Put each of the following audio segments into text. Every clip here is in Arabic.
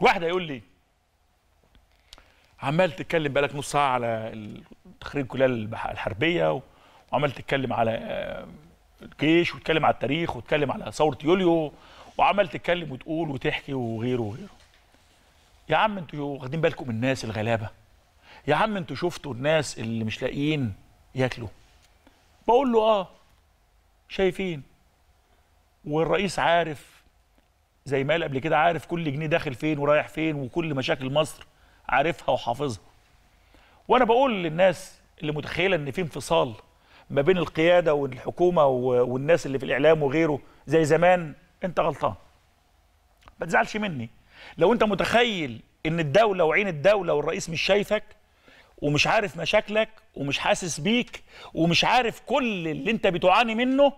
واحد هيقول لي عمال تتكلم بقالك نص ساعه على تخريج الكليه الحربيه وعمال تتكلم على آه، الجيش وتتكلم على التاريخ وتتكلم على ثوره يوليو وعمال تتكلم وتقول وتحكي وغيره وغيره يا عم انتوا واخدين بالكم من الناس الغلابه يا عم انتوا شفتوا الناس اللي مش لاقيين ياكلوا بقول له اه شايفين والرئيس عارف زي ما قال قبل كده عارف كل جنيه داخل فين ورايح فين وكل مشاكل مصر عارفها وحافظها وانا بقول للناس اللي متخيله ان في انفصال ما بين القياده والحكومه والناس اللي في الاعلام وغيره زي زمان انت غلطان ما تزعلش مني لو انت متخيل ان الدوله وعين الدوله والرئيس مش شايفك ومش عارف مشاكلك ومش حاسس بيك ومش عارف كل اللي انت بتعاني منه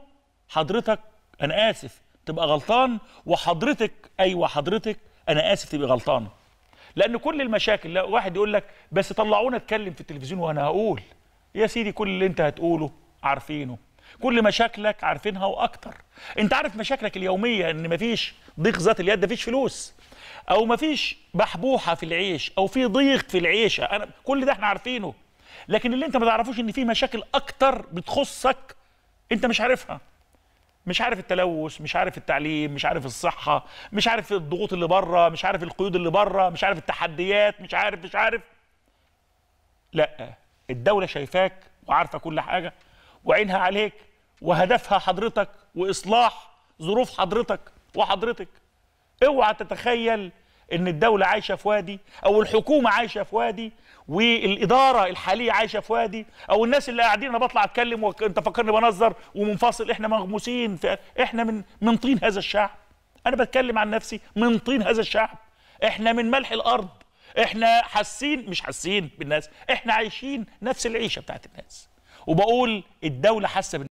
حضرتك انا اسف تبقى غلطان وحضرتك ايوه حضرتك انا اسف تبقى غلطانه لان كل المشاكل لا واحد يقول لك بس طلعونا اتكلم في التلفزيون وانا هقول يا سيدي كل اللي انت هتقوله عارفينه كل مشاكلك عارفينها واكتر انت عارف مشاكلك اليوميه ان مفيش ضيق ذات اليد مفيش فلوس او مفيش بحبوحه في العيش او في ضيق في العيشه انا كل ده احنا عارفينه لكن اللي انت ما تعرفوش ان في مشاكل اكتر بتخصك انت مش عارفها مش عارف التلوث مش عارف التعليم مش عارف الصحه مش عارف الضغوط اللي بره مش عارف القيود اللي بره مش عارف التحديات مش عارف مش عارف لا الدوله شايفاك وعارفه كل حاجه وعينها عليك وهدفها حضرتك واصلاح ظروف حضرتك وحضرتك اوعى تتخيل ان الدوله عايشه في وادي او الحكومه عايشه في وادي والاداره الحاليه عايشه في وادي او الناس اللي قاعدين انا بطلع اتكلم وانت فاكرني بنظر ومنفصل احنا مغموسين في احنا من من طين هذا الشعب انا بتكلم عن نفسي من طين هذا الشعب احنا من ملح الارض احنا حاسين مش حاسين بالناس احنا عايشين نفس العيشه بتاعت الناس وبقول الدوله حاسه